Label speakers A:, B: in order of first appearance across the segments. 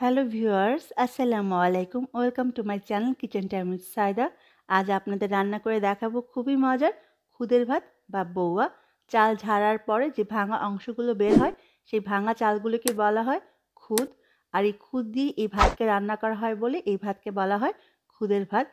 A: hello viewers আসসালামু আলাইকুম welcome to my channel kitchen time with Saida আজ আপনাদের রান্না করে দেখাবো খুবই মজার খুদের ভাত বা বৌয়া চাল ঝাড়ার পরে যে ভাঙা অংশগুলো বের হয় সেই ভাঙা চালগুলোকে বলা হয় খুদ আর এই খুদ দিয়ে এই ভাতকে রান্না করা হয় বলে এই ভাতকে বলা হয় খুদের ভাত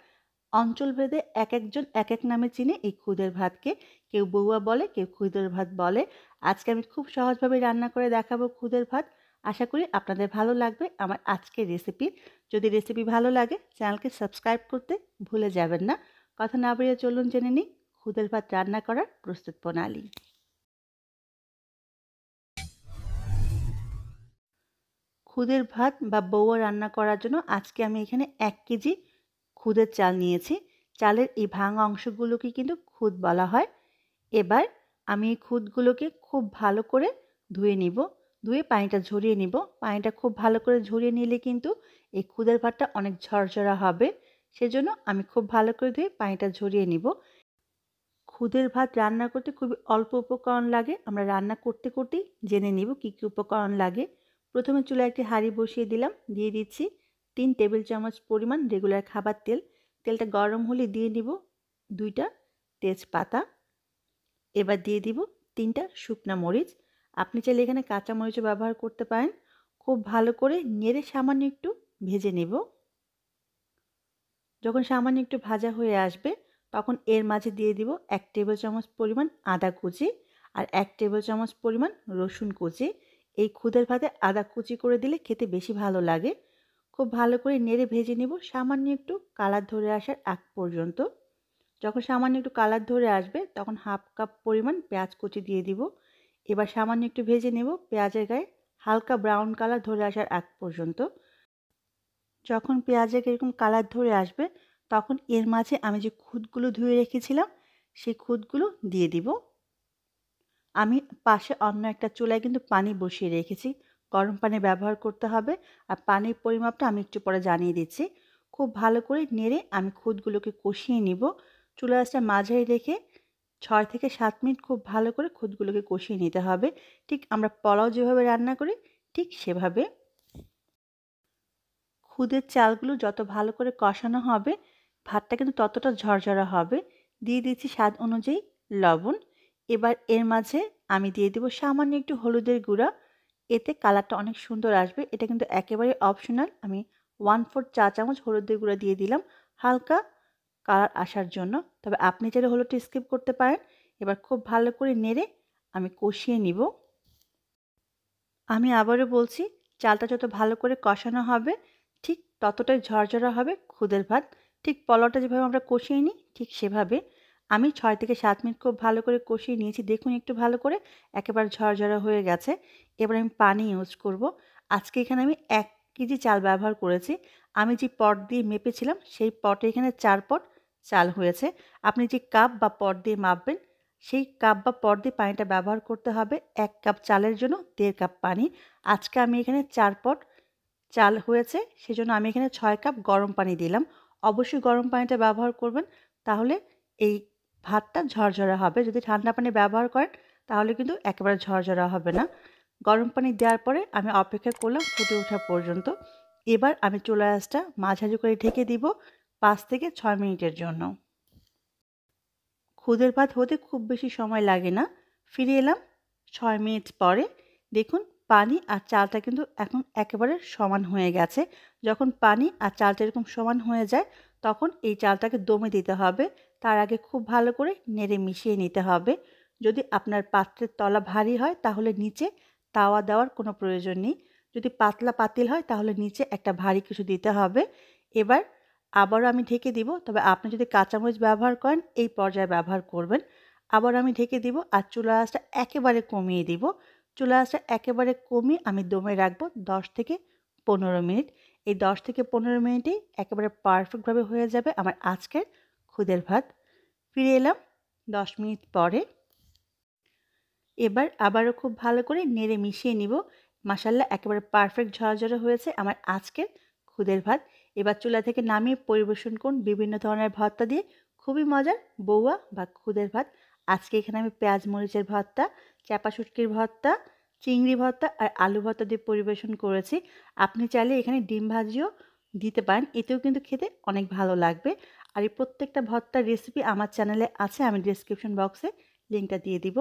A: অঞ্চলভেদে এক একজন এক এক নামে চিনে এই খুদের ভাতকে কেউ বৌয়া বলে কেউ খুদের ভাত বলে আজকে আমি খুব সহজভাবে রান্না করে দেখাবো খুদের ভাত আশা করি আপনাদের ভালো লাগবে আমার আজকের রেসিপি যদি রেসিপি ভালো লাগে চ্যানেলকে সাবস্ক্রাইব করতে ভুলে যাবেন না কথা না বেরিয়ে চলুন জেনে নিই খুদের ভাত রান্না করার প্রস্তুত প্রণালী খুদের ভাত বা বউয়া রান্না করার জন্য আজকে আমি এখানে এক কেজি খুদের চাল নিয়েছি চালের এই ভাঙা অংশগুলোকে কিন্তু খুদ বলা হয় এবার আমি এই খুদগুলোকে খুব ভালো করে ধুয়ে নিব ধুয়ে পানিটা ঝরিয়ে নিব পানিটা খুব ভালো করে ঝরিয়ে নিলে কিন্তু এই খুদের ভাতটা অনেক ঝরঝরা হবে সেজন্য আমি খুব ভালো করে ধুয়ে পানিটা ঝরিয়ে নিব খুদের ভাত রান্না করতে খুবই অল্প উপকরণ লাগে আমরা রান্না করতে করতেই জেনে নিব কী কী উপকরণ লাগে প্রথমে চুলায় একটি হাঁড়ি বসিয়ে দিলাম দিয়ে দিচ্ছি তিন টেবিল চামচ পরিমাণ রেগুলার খাবার তেল তেলটা গরম হলে দিয়ে নিব দুইটা তেজপাতা এবার দিয়ে দিব তিনটা শুকনা মরিচ আপনি চাইলে এখানে কাঁচামরিচও ব্যবহার করতে পারেন খুব ভালো করে নেড়ে সামান্য একটু ভেজে নেব যখন সামান্য একটু ভাজা হয়ে আসবে তখন এর মাঝে দিয়ে দিব এক টেবিল চামচ পরিমাণ আদা কুচি আর এক টেবিল চামচ পরিমাণ রসুন কুচি এই খুদের ভাতে আদা কুচি করে দিলে খেতে বেশি ভালো লাগে খুব ভালো করে নেড়ে ভেজে নেব সামান্য একটু কালার ধরে আসার আগ পর্যন্ত যখন সামান্য একটু কালার ধরে আসবে তখন হাফ কাপ পরিমাণ পেঁয়াজ কুচি দিয়ে দিব এবার সামান্য একটু ভেজে নেব পেঁয়াজের গায়ে হালকা ব্রাউন কালার ধরে আসার আগ পর্যন্ত যখন পেঁয়াজের এরকম কালার ধরে আসবে তখন এর মাঝে আমি যে খুদগুলো ধুয়ে রেখেছিলাম সেই খুদগুলো দিয়ে দিব আমি পাশে অন্য একটা চুলায় কিন্তু পানি বসিয়ে রেখেছি গরম পানি ব্যবহার করতে হবে আর পানির পরিমাপটা আমি একটু পরে জানিয়ে দিচ্ছি খুব ভালো করে নেড়ে আমি খুদগুলোকে কষিয়ে নিব চুলা গাছটা মাঝারি রেখে ছয় থেকে সাত মিনিট খুব ভালো করে খুদগুলোকে কষিয়ে নিতে হবে ঠিক আমরা পোলাও যেভাবে রান্না করি ঠিক সেভাবে খুদের চালগুলো যত ভালো করে কষানো হবে ভাতটা কিন্তু ততটা ঝরঝরা হবে দিয়ে দিচ্ছি স্বাদ অনুযায়ী লবণ এবার এর মাঝে আমি দিয়ে দেবো সামান্য একটু হলুদের গুঁড়া এতে কালারটা অনেক সুন্দর আসবে এটা কিন্তু একেবারে অপশনাল আমি ওয়ান ফোর চা চামচ হলুদের গুঁড়া দিয়ে দিলাম হালকা কালার আসার জন্য তবে আপনি চাইলে হলুদটি স্কিপ করতে পারেন এবার খুব ভালো করে নেড়ে আমি কষিয়ে নিব আমি আবারও বলছি চালটা যত ভালো করে কষানো হবে ঠিক ততটাই ঝরঝরা হবে খুদের ভাত ঠিক পলটা যেভাবে আমরা কষিয়ে নিই ঠিক সেভাবে আমি ছয় থেকে সাত মিনিট খুব ভালো করে কষিয়ে নিয়েছি দেখুন একটু ভালো করে একেবারে ঝরঝরা হয়ে গেছে এবার আমি পানি ইউজ করব আজকে এখানে আমি এক কেজি চাল ব্যবহার করেছি আমি যে পট দিয়ে মেপেছিলাম সেই পটে এখানে চার পট চাল হয়েছে আপনি যে কাপ বা পট দিয়ে মাপবেন সেই কাপ বা পট দিয়ে পানিটা ব্যবহার করতে হবে এক কাপ চালের জন্য দেড় কাপ পানি আজকে আমি এখানে চার পট চাল হয়েছে সেজন্য আমি এখানে ছয় কাপ গরম পানি দিলাম অবশ্যই গরম পানিটা ব্যবহার করবেন তাহলে এই ভাতটা ঝরঝরা হবে যদি ঠান্ডা পানি ব্যবহার করেন তাহলে কিন্তু একেবারে ঝরঝরা হবে না গরম পানি দেওয়ার পরে আমি অপেক্ষা করলাম ফুটে ওঠা পর্যন্ত এবার আমি চুলা গাছটা মাঝারি করে ঢেকে দিব পাঁচ থেকে ছয় মিনিটের জন্য খুদের ভাত হতে খুব বেশি সময় লাগে না ফিরে এলাম ছয় মিনিট পরে দেখুন পানি আর চালটা কিন্তু এখন একেবারে সমান হয়ে গেছে যখন পানি আর চালটা এরকম সমান হয়ে যায় তখন এই চালটাকে দমে দিতে হবে তার আগে খুব ভালো করে নেড়ে মিশিয়ে নিতে হবে যদি আপনার পাত্রের তলা ভারী হয় তাহলে নিচে তাওয়া দেওয়ার কোনো প্রয়োজন নেই যদি পাতলা পাতিল হয় তাহলে নিচে একটা ভারী কিছু দিতে হবে এবার আবারও আমি ঢেকে দিব তবে আপনি যদি কাঁচামরিচ ব্যবহার করেন এই পর্যায়ে ব্যবহার করবেন আবার আমি ঢেকে দিব আর চুলা আঁচটা একেবারে কমিয়ে দিব চুলা আঁচটা একেবারে কমিয়ে আমি দমে রাখবো দশ থেকে পনেরো মিনিট এই দশ থেকে পনেরো মিনিটেই একেবারে পারফেক্টভাবে হয়ে যাবে আমার আজকের খুদের ভাত ফিরে এলাম দশ মিনিট পরে এবার আবারও খুব ভালো করে নেড়ে মিশিয়ে নিব মাসাল্লা একেবারে পারফেক্ট ঝরাঝরা হয়েছে আমার আজকের খুদের ভাত এবার চুলা থেকে নামিয়ে পরিবেশন করুন বিভিন্ন ধরনের ভর্তা দিয়ে খুবই মজার বৌয়া বা খুদের ভাত আজকে এখানে আমি পেঁয়াজ মরিচের ভর্তা চাপা শুটকির ভর্তা চিংড়ি ভর্তা আর আলু ভর্তা দিয়ে পরিবেশন করেছি আপনি চাইলে এখানে ডিম ভাজিও দিতে পারেন এতেও কিন্তু খেতে অনেক ভালো লাগবে আর এই প্রত্যেকটা ভর্তার রেসিপি আমার চ্যানেলে আছে আমি ডিসক্রিপশন বক্সে লিঙ্কটা দিয়ে দিব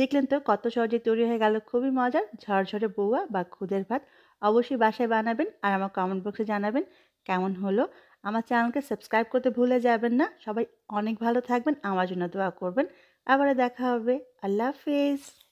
A: দেখলেন তো কত সহজে তৈরি হয়ে গেল খুবই মজার ঝরঝরে বৌয়া বা খুদের ভাত অবশ্যই বাসায় বানাবেন আর আমার কমেন্ট বক্সে জানাবেন কেমন হলো আমার চ্যানেলকে সাবস্ক্রাইব করতে ভুলে যাবেন না সবাই অনেক ভালো থাকবেন আমার জন্য দোয়া করবেন আবার দেখা হবে আল্লাহ হাফিজ